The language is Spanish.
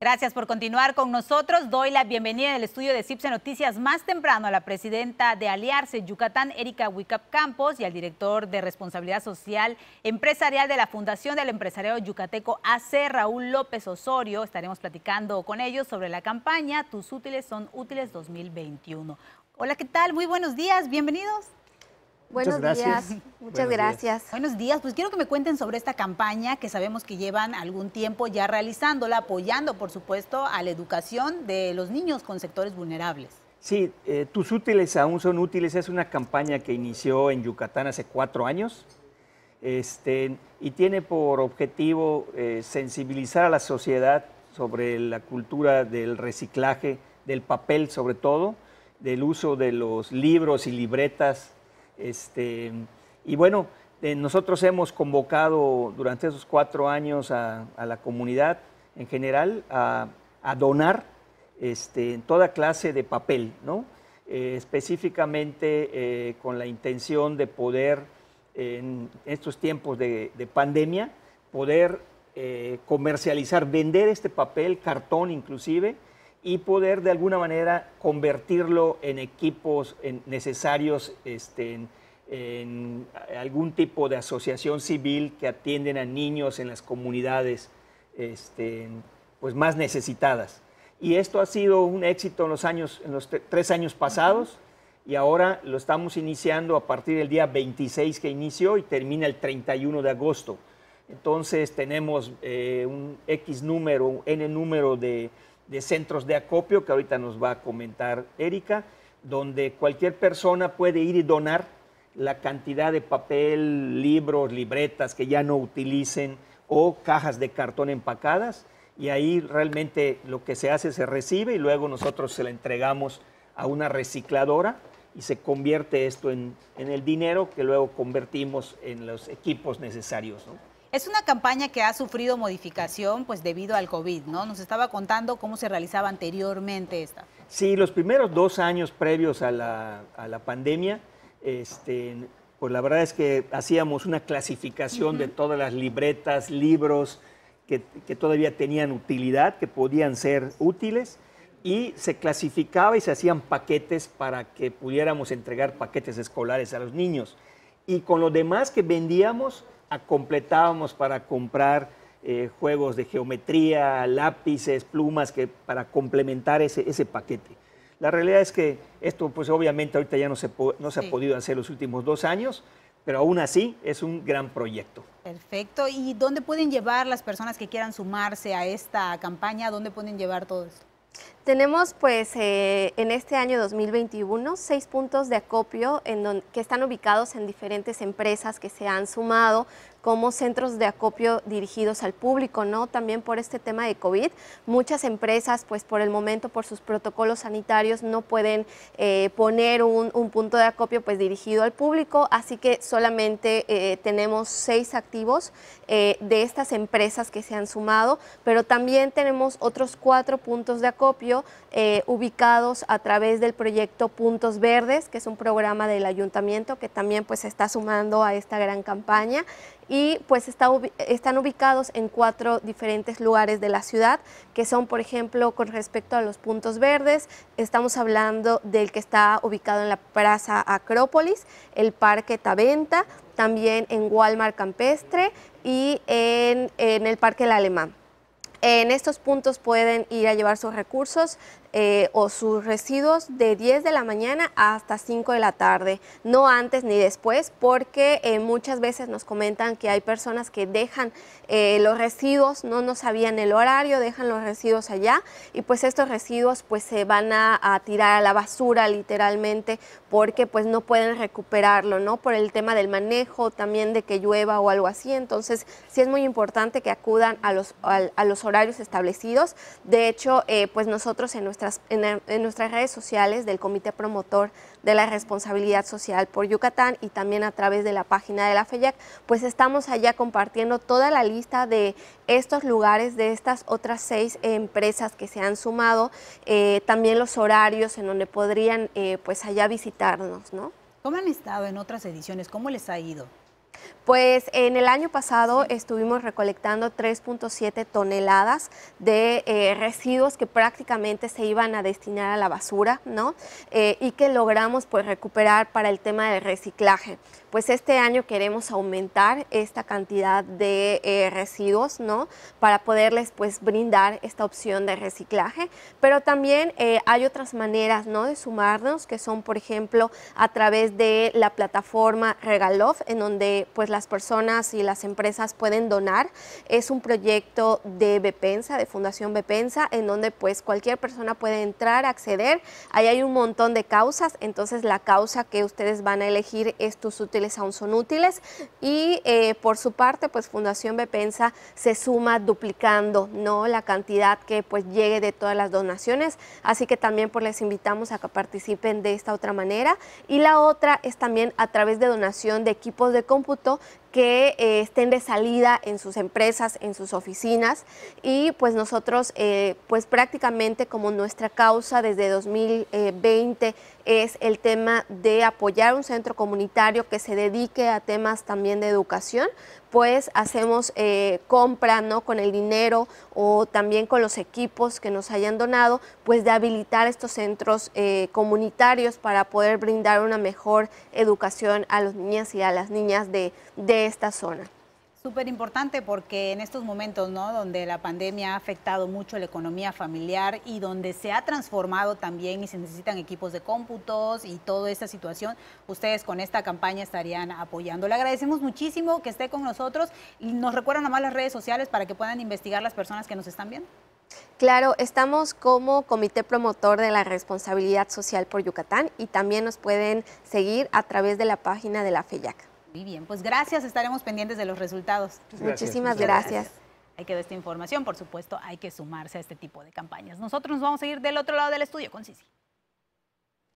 Gracias por continuar con nosotros. Doy la bienvenida en el estudio de CIPSE Noticias más temprano a la presidenta de Aliarse Yucatán, Erika Wicap Campos, y al director de Responsabilidad Social Empresarial de la Fundación del Empresario Yucateco AC, Raúl López Osorio. Estaremos platicando con ellos sobre la campaña Tus útiles son útiles 2021. Hola, ¿qué tal? Muy buenos días, bienvenidos. Buenos días. Muchas gracias. Buenos días. Pues quiero que me cuenten sobre esta campaña que sabemos que llevan algún tiempo ya realizándola, apoyando, por supuesto, a la educación de los niños con sectores vulnerables. Sí, eh, Tus útiles aún son útiles. Es una campaña que inició en Yucatán hace cuatro años este, y tiene por objetivo eh, sensibilizar a la sociedad sobre la cultura del reciclaje, del papel sobre todo, del uso de los libros y libretas este, y bueno, eh, nosotros hemos convocado durante esos cuatro años a, la comunidad en general a, donar este, toda clase de papel, ¿no? Eh, específicamente eh, con la intención de poder, en estos tiempos de pandemia, poder comercializar, vender este papel, cartón inclusive, y poder de alguna manera convertirlo en equipos necesarios, este, en, algún tipo de asociación civil que atienden a niños en las comunidades este, pues más necesitadas. Y esto ha sido un éxito en los, años, en los tres años pasados y ahora lo estamos iniciando a partir del día 26 que inició y termina el 31 de agosto. Entonces tenemos eh, un X número, un N número de de centros de acopio, que ahorita nos va a comentar Erika, donde cualquier persona puede ir y donar la cantidad de papel, libros, libretas que ya no utilicen o cajas de cartón empacadas. Y ahí realmente lo que se hace se recibe y luego nosotros se la entregamos a una recicladora y se convierte esto en, en el dinero que luego convertimos en los equipos necesarios. ¿no? Es una campaña que ha sufrido modificación pues debido al COVID, ¿no? Nos estaba contando cómo se realizaba anteriormente esta. Sí, los primeros dos años previos a la, pandemia, este, pues la verdad es que hacíamos una clasificación de todas las libretas, libros que, que, todavía tenían utilidad, que podían ser útiles, y se clasificaba y se hacían paquetes para que pudiéramos entregar paquetes escolares a los niños. Y con lo demás que vendíamos, a completábamos para comprar eh, juegos de geometría, lápices, plumas, que, para complementar ese, ese paquete. La realidad es que esto, pues obviamente ahorita ya no se, no se ha podido hacer los últimos dos años, pero aún así es un gran proyecto. Perfecto. ¿Y dónde pueden llevar las personas que quieran sumarse a esta campaña? ¿Dónde pueden llevar todo esto? Tenemos pues eh, en este año 2021 seis puntos de acopio en que están ubicados en diferentes empresas que se han sumado como centros de acopio dirigidos al público, ¿no? También por este tema de COVID, muchas empresas, pues por el momento, por sus protocolos sanitarios, no pueden eh, poner un, punto de acopio pues dirigido al público, así que solamente eh, tenemos seis activos eh, de estas empresas que se han sumado, pero también tenemos otros cuatro puntos de acopio ubicados a través del proyecto Puntos Verdes, que es un programa del ayuntamiento que también pues se está sumando a esta gran campaña y pues están ubicados en cuatro diferentes lugares de la ciudad, que son, por ejemplo, con respecto a los puntos verdes, estamos hablando del que está ubicado en la Plaza Acrópolis, el Parque Taventa, también en Walmart Campestre y en, en el Parque El Alemán. En estos puntos pueden ir a llevar sus recursos, eh, o sus residuos de 10 de la mañana hasta 5 de la tarde, no antes ni después, porque eh, muchas veces nos comentan que hay personas que dejan eh, los residuos, no nos sabían el horario, dejan los residuos allá y pues estos residuos pues se van a, tirar a la basura literalmente porque pues no pueden recuperarlo, ¿no? Por el tema del manejo, también de que llueva o algo así, entonces sí es muy importante que acudan a los, a, a los horarios establecidos, de hecho pues nosotros en nuestra en, nuestras redes sociales del Comité Promotor de la Responsabilidad Social por Yucatán y también a través de la página de la FEYAC, pues estamos allá compartiendo toda la lista de estos lugares, de estas otras seis empresas que se han sumado, eh, también los horarios en donde podrían eh, pues allá visitarnos, ¿no? ¿Cómo han estado en otras ediciones? ¿Cómo les ha ido? Pues en el año pasado estuvimos recolectando 3.7 toneladas de eh, residuos que prácticamente se iban a destinar a la basura, ¿no? Eh, y que logramos pues, recuperar para el tema del reciclaje pues este año queremos aumentar esta cantidad de eh, residuos, ¿no? Para poderles pues brindar esta opción de reciclaje, pero también eh, hay otras maneras, ¿no? De sumarnos, que son por ejemplo a través de la plataforma Regalof, en donde pues las personas y las empresas pueden donar. Es un proyecto de Bepensa, de Fundación Bepensa, en donde pues cualquier persona puede entrar, acceder. Ahí hay un montón de causas, entonces la causa que ustedes van a elegir es tu aún son útiles y eh, por su parte pues Fundación Bepensa se suma duplicando ¿no? la cantidad que pues llegue de todas las donaciones, así que también por pues, les invitamos a que participen de esta otra manera y la otra es también a través de donación de equipos de cómputo que eh, estén de salida en sus empresas, en sus oficinas y pues nosotros eh, pues prácticamente como nuestra causa desde 2020 es el tema de apoyar un centro comunitario que se dedique a temas también de educación, pues hacemos eh, compra ¿no? con el dinero o también con los equipos que nos hayan donado, pues de habilitar estos centros eh, comunitarios para poder brindar una mejor educación a los niñas y a las niñas de, de esta zona. Súper importante porque en estos momentos, ¿no? Donde la pandemia ha afectado mucho la economía familiar y donde se ha transformado también y se necesitan equipos de cómputos y toda esta situación, ustedes con esta campaña estarían apoyando. Le agradecemos muchísimo que esté con nosotros y nos recuerdan nomás las redes sociales para que puedan investigar las personas que nos están viendo. Claro, estamos como Comité Promotor de la Responsabilidad Social por Yucatán y también nos pueden seguir a través de la página de la FEYAC. Muy bien, pues gracias, estaremos pendientes de los resultados. Muchísimas gracias. hay que dar esta información, por supuesto, hay que sumarse a este tipo de campañas. Nosotros nos vamos a ir del otro lado del estudio con Cici.